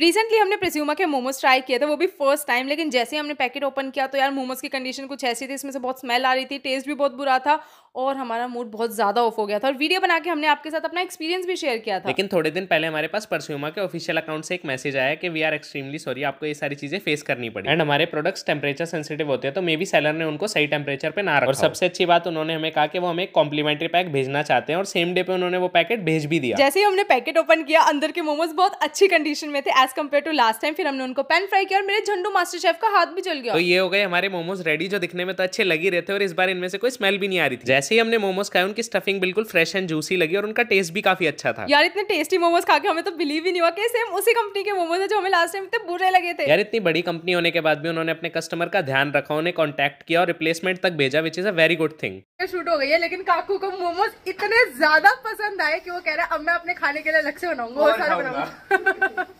recently हमने प्रेस्यूमा के momos try किए थे वो भी फर्स्ट टाइम लेकिन जैसे ही हमने पैकेट ओपन किया तो यार मोमोज की कंडीशन कुछ ऐसी थी इसमें से बहुत स्मेल आ रही थी टेस्ट भी बहुत बुरा था और हमारा मूड बहुत ज़्यादा ऑफ हो गया था और वीडियो बना के हमने आपके साथ अपना एक्सपीरियंस भी शेयर किया था लेकिन थोड़े दिन पहले हमारे पास परस्यूमा के ऑफिशियल अकाउंट से एक मैसेज आया कि वी आर एक्सट्रीमली सॉरी आपको ये सारी चीज़ें फेस करनी पड़ी एंड हमारे प्रोडक्ट्स टेम्परेचर सेंसिटिव होते हैं तो मे बी सेलर ने उनको सही टेम्परेचर पर ना और सबसे अच्छी बात उन्होंने हमें कहा कि वो हमें कॉम्प्लीमेंट्री पैक भेजना चाहते हैं और सेम डे पे उन्होंने वो पैकेट भेज भी दिया जैसे ही हमने पैकेट ओपन किया अंदर के मोमोज बहुत अच्छी कंडीशन में थे as compare to last time फिर हमने उनको पैन फ्राई किया और मेरे झंडू मास्टर शेफ का हाथ भी चल गया तो ये हो गए हमारे मोमोज रेडी जो दिखने में तो अच्छे लगी रहे थे और इस बार इनमें से कोई स्मेल भी नहीं आ रही थी जैसे ही हमने मोमोज खाए उनकी स्टफिंग बिल्कुल फ्रेश एंड जूसी लगी और उनका टेस्ट भी काफी अच्छा था यार इतने टेस्टी मोमोज खा के हमें तो बिलीव ही नहीं हुआ कि सेम उसी कंपनी के मोमोज है जो हमें लास्ट टाइम इतने बुरे लगे थे यार इतनी बड़ी कंपनी होने के बाद भी उन्होंने अपने कस्टमर का ध्यान रखा उन्हें कॉन्टेक्ट किया और रिप्लेसमेंट तक भेजा which is a very good thing shoot हो गई है लेकिन काकू को मोमोज इतने ज्यादा पसंद आए की वो कह रहे हैं अब मैं अपने खाने के लिए अलग से बनाऊंगा